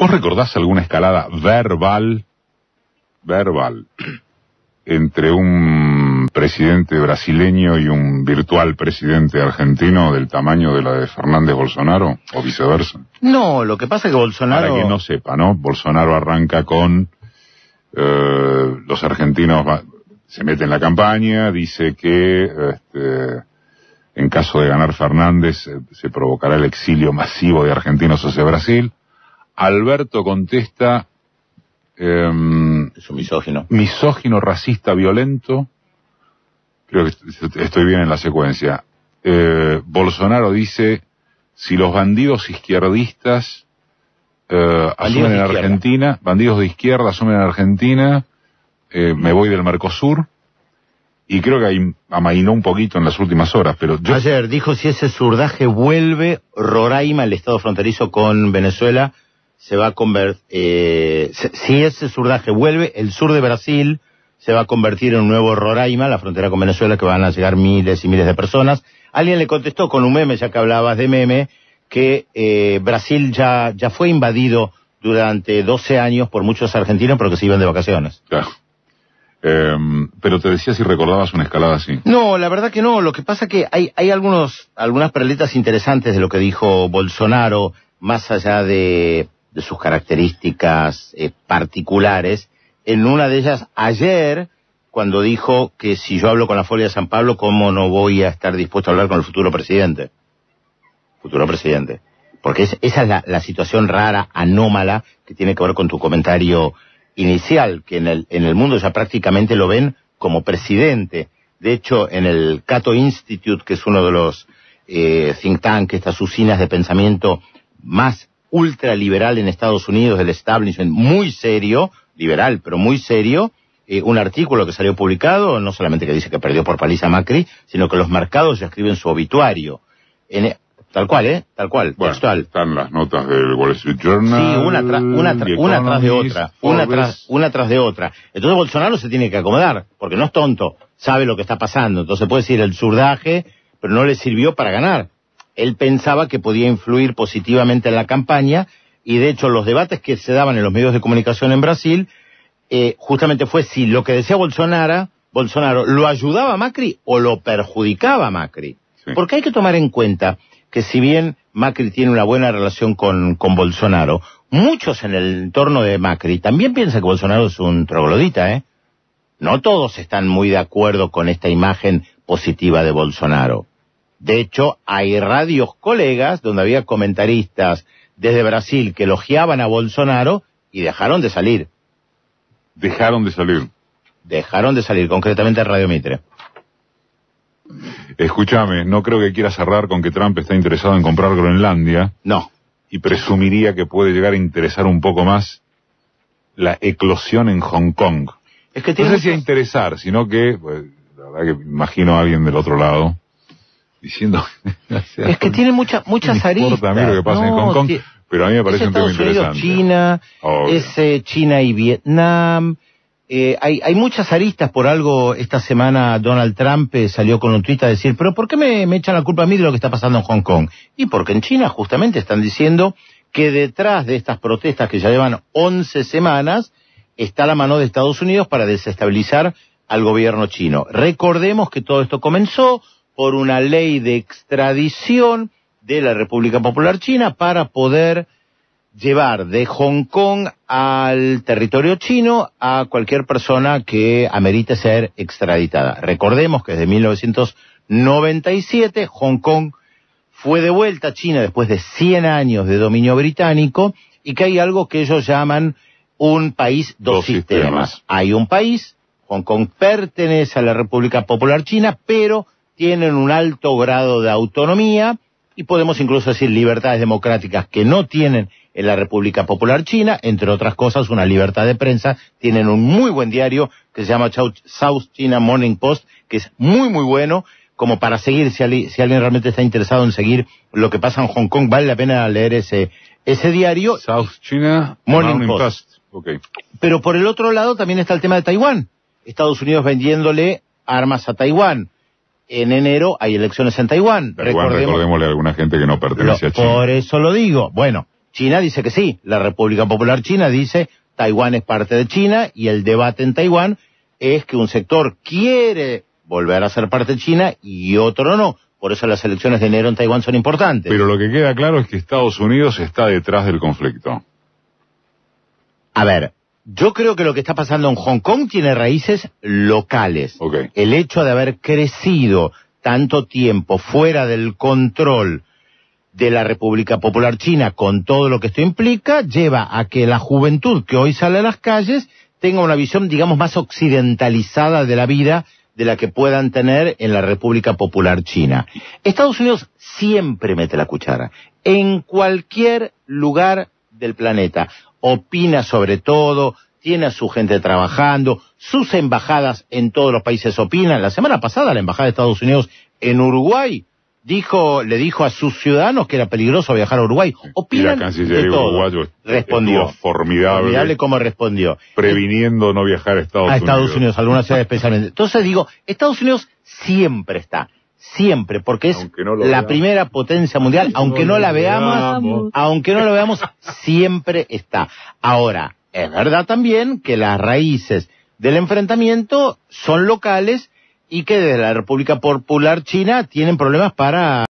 ¿Vos recordás alguna escalada verbal, verbal, entre un presidente brasileño y un virtual presidente argentino del tamaño de la de Fernández Bolsonaro o viceversa? No, lo que pasa es que Bolsonaro... Para que no sepa, ¿no? Bolsonaro arranca con eh, los argentinos, se meten en la campaña, dice que este, en caso de ganar Fernández eh, se provocará el exilio masivo de argentinos hacia Brasil Alberto contesta... Em, misógino. Misógino, racista, violento. Creo que estoy bien en la secuencia. Eh, Bolsonaro dice, si los bandidos izquierdistas eh, asumen en Argentina, bandidos de izquierda asumen en Argentina, eh, me voy del Mercosur. Y creo que ahí amainó un poquito en las últimas horas, pero Ayer dijo si ese surdaje vuelve Roraima, el estado fronterizo con Venezuela, se va a convertir, eh, si ese surdaje vuelve, el sur de Brasil se va a convertir en un nuevo Roraima, la frontera con Venezuela, que van a llegar miles y miles de personas. Alguien le contestó con un meme, ya que hablabas de meme, que eh, Brasil ya, ya fue invadido durante 12 años por muchos argentinos, porque se iban de vacaciones. Em, pero te decía si recordabas una escalada así. No, la verdad que no. Lo que pasa que hay, hay algunos, algunas perletas interesantes de lo que dijo Bolsonaro, más allá de de sus características eh, particulares. En una de ellas, ayer, cuando dijo que si yo hablo con la Folia de San Pablo, ¿cómo no voy a estar dispuesto a hablar con el futuro presidente? Futuro presidente. Porque esa es la, situación rara, anómala, que tiene que ver con tu comentario inicial, que en el, en el mundo ya prácticamente lo ven como presidente. De hecho, en el Cato Institute, que es uno de los eh, think tanks, estas usinas de pensamiento más ultraliberal en Estados Unidos, del establishment muy serio, liberal, pero muy serio, eh, un artículo que salió publicado, no solamente que dice que perdió por paliza Macri, sino que los mercados ya escriben su obituario. Eh, tal cual, ¿eh? Tal cual, bueno, textual. Están las notas del Wall Street Journal. Sí, una, tras de otra. Una tras, una tras de otra. Entonces Bolsonaro se tiene que acomodar, porque no es tonto, sabe lo que está pasando. Entonces puede decir el surdaje, pero no le sirvió para ganar él pensaba que podía influir positivamente en la campaña y de hecho los debates que se daban en los medios de comunicación en Brasil eh, justamente fue si lo que decía Bolsonaro, Bolsonaro lo ayudaba a Macri o lo perjudicaba a Macri. Porque hay que tomar en cuenta que si bien Macri tiene una buena relación con, con Bolsonaro, muchos en el entorno de Macri también piensan que Bolsonaro es un troglodita, ¿eh? No todos están muy de acuerdo con esta imagen positiva de Bolsonaro. De hecho, hay radios colegas donde había comentaristas desde Brasil que elogiaban a Bolsonaro y dejaron de salir. Dejaron de salir. Dejaron de salir, concretamente Radio Mitre. Escúchame, no creo que quiera cerrar con que Trump está interesado en comprar Groenlandia. No. Y presumiría que puede llegar a interesar un poco más la eclosión en Hong Kong. que no sé si a interesar, sino que, pues, la verdad que imagino a alguien del otro lado diciendo... es que tiene muchas aristas. que pasa en Hong Kong, pero a me parece interesante. China, es eh, China y Vietnam... Eh, hay, hay, muchas aristas por algo. Esta semana Donald Trump eh, salió con un tuit a decir, pero ¿por qué me, me, echan la culpa a mí de lo que está pasando en Hong Kong? Y porque en China justamente están diciendo que detrás de estas protestas que ya llevan 11 semanas está la mano de Estados Unidos para desestabilizar al gobierno chino. Recordemos que todo esto comenzó por una ley de extradición de la República Popular China para poder llevar de Hong Kong al territorio chino a cualquier persona que amerite ser extraditada. Recordemos que desde 1997 Hong Kong fue devuelta a China después de 100 años de dominio británico y que hay algo que ellos llaman un país, dos, sistemas. Hay un país, Hong Kong pertenece a la República Popular China, pero tienen un alto grado de autonomía y podemos incluso decir libertades democráticas que no tienen en la República Popular China, entre otras cosas una libertad de prensa, tienen un muy buen diario que se llama South China Morning Post, que es muy muy bueno, como para seguir, si, alguien realmente está interesado en seguir lo que pasa en Hong Kong, vale la pena leer ese, ese diario. South China Morning, Post. Post. Pero por el otro lado también está el tema de Taiwán. Estados Unidos vendiéndole armas a Taiwán en enero hay elecciones en Taiwán. Taiwán recordémosle a alguna gente que no pertenece a China. Por eso lo digo. Bueno, China dice que sí. La República Popular China dice Taiwán es parte de China y el debate en Taiwán es que un sector quiere volver a ser parte de China y otro no. Por eso las elecciones de enero en Taiwán son importantes. Pero lo que queda claro es que Estados Unidos está detrás del conflicto. A ver, yo creo que lo que está pasando en Hong Kong tiene raíces locales. El hecho de haber crecido tanto tiempo fuera del control de la República Popular China con todo lo que esto implica, lleva a que la juventud que hoy sale a las calles tenga una visión, digamos, más occidentalizada de la vida de la que puedan tener en la República Popular China. Estados Unidos siempre mete la cuchara, en cualquier lugar del planeta opina sobre todo, tiene a su gente trabajando, sus embajadas en todos los países opinan. La semana pasada la embajada de Estados Unidos en Uruguay dijo, le dijo a sus ciudadanos que era peligroso viajar a Uruguay. Opinan todo. respondió formidable, como respondió, previniendo no viajar a Estados Unidos. A Estados Unidos, algunas ciudades especialmente. Entonces digo, Estados Unidos siempre está siempre, porque es la primera potencia mundial, aunque no, la veamos, aunque no la veamos, siempre está. Ahora, es verdad también que las raíces del enfrentamiento son locales y que desde la República Popular China tienen problemas para